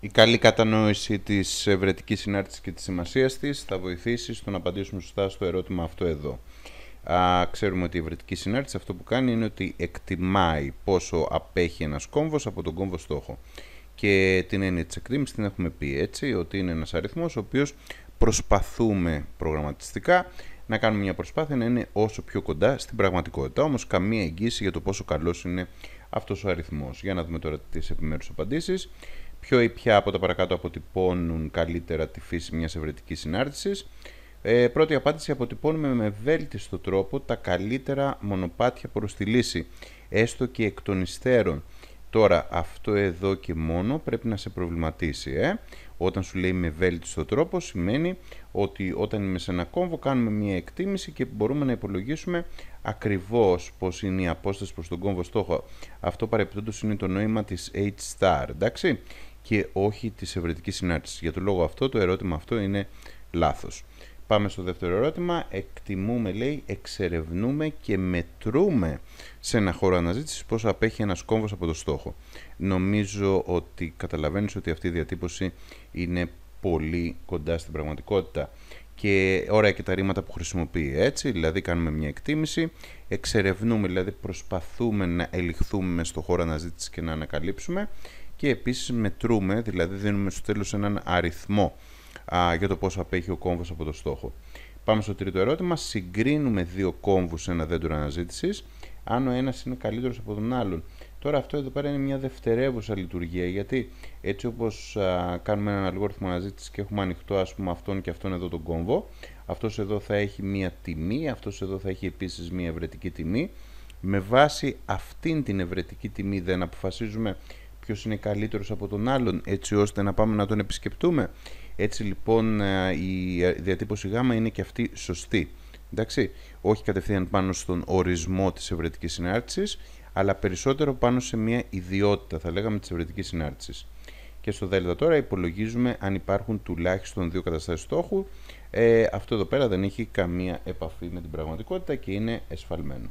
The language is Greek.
η καλή κατανόηση της ευρετικής συνάρτησης και της σημασίας της θα βοηθήσει στο να απαντήσουμε σωστά στο ερώτημα αυτό εδώ. Α, ξέρουμε ότι η ευρετική συνάρτηση αυτό που κάνει είναι ότι εκτιμάει πόσο απέχει ένας κόμβος από τον κόμβο στόχο. Και την έννοια της εκτίμησης, την έχουμε πει έτσι, ότι είναι ένας αριθμός ο οποίος προσπαθούμε προγραμματιστικά να κάνουμε μια προσπάθεια να είναι όσο πιο κοντά στην πραγματικότητα. όμως καμία εγγύηση για το πόσο καλός είναι αυτός ο αριθμός. Για να δούμε τώρα τις επιμέρους απαντήσεις ποιο ή ποια από τα παρακάτω αποτυπώνουν καλύτερα τη φύση μιας ευρετικής συνάρτησης. Ε, πρώτη απάντηση, αποτυπώνουμε με βέλτιστο τρόπο τα καλύτερα μονοπάτια προς τη λύση, έστω και εκ των υστέρων. Τώρα, αυτό εδώ και μόνο πρέπει να σε προβληματίσει. Ε. Όταν σου λέει με βέλτιστο τρόπο, σημαίνει ότι όταν είμαι σε ένα κόμβο κάνουμε μία εκτίμηση και μπορούμε να υπολογίσουμε ακριβώς πώς είναι η απόσταση προς τον κόμβο στόχο. Αυτό παρεπιπτόντως είναι το νόημα της H-star, εντάξει και όχι της ευρετικής συνάρτησης. Για τον λόγο αυτό το ερώτημα αυτό είναι λάθος. Πάμε στο δεύτερο ερώτημα. Εκτιμούμε, λέει, εξερευνούμε και μετρούμε σε ένα χώρο αναζήτησης πόσο απέχει ένας κόμβος από το στόχο. Νομίζω ότι καταλαβαίνεις ότι αυτή η διατύπωση είναι πολύ κοντά στην πραγματικότητα και ωραία και τα ρήματα που χρησιμοποιεί έτσι, δηλαδή κάνουμε μια εκτίμηση, εξερευνούμε, δηλαδή προσπαθούμε να ελιχθούμε στο χώρο αναζήτησης και να ανακαλύψουμε και επίσης μετρούμε, δηλαδή δίνουμε στο τέλος έναν αριθμό α, για το πόσο απέχει ο κόμβος από το στόχο. Πάμε στο τρίτο ερώτημα, συγκρίνουμε δύο κόμβους σε ένα δέντρο αναζήτησης, αν ο ένας είναι καλύτερος από τον άλλον. Τώρα αυτό εδώ πέρα είναι μια δευτερεύουσα λειτουργία γιατί έτσι όπως κάνουμε έναν αλγόριθμο αναζήτησης και έχουμε ανοιχτό ας πούμε αυτόν και αυτόν εδώ τον κόμβο αυτός εδώ θα έχει μια τιμή, αυτός εδώ θα έχει επίσης μια ευρετική τιμή με βάση αυτήν την ευρετική τιμή δεν αποφασίζουμε ποιος είναι καλύτερος από τον άλλον έτσι ώστε να πάμε να τον επισκεπτούμε έτσι λοιπόν η διατύπωση γ είναι και αυτή σωστή εντάξει, όχι κατευθείαν πάνω στον ορισμό της ευρετικής συνάρτησης αλλά περισσότερο πάνω σε μια ιδιότητα, θα λέγαμε, της ευρετικής συνάρτησης. Και στο Δέλτα τώρα υπολογίζουμε αν υπάρχουν τουλάχιστον δύο καταστάσεις στόχου. Ε, αυτό εδώ πέρα δεν έχει καμία επαφή με την πραγματικότητα και είναι εσφαλμένο.